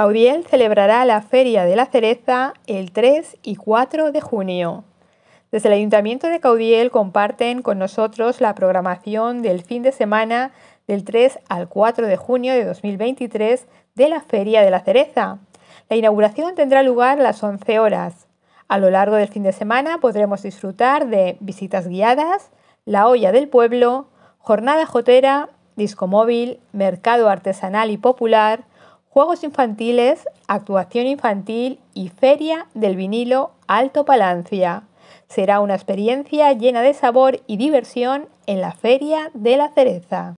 Caudiel celebrará la Feria de la Cereza el 3 y 4 de junio. Desde el Ayuntamiento de Caudiel comparten con nosotros la programación del fin de semana del 3 al 4 de junio de 2023 de la Feria de la Cereza. La inauguración tendrá lugar a las 11 horas. A lo largo del fin de semana podremos disfrutar de visitas guiadas, la olla del pueblo, jornada jotera, disco móvil, mercado artesanal y popular, juegos infantiles, actuación infantil y feria del vinilo Alto Palancia. Será una experiencia llena de sabor y diversión en la Feria de la Cereza.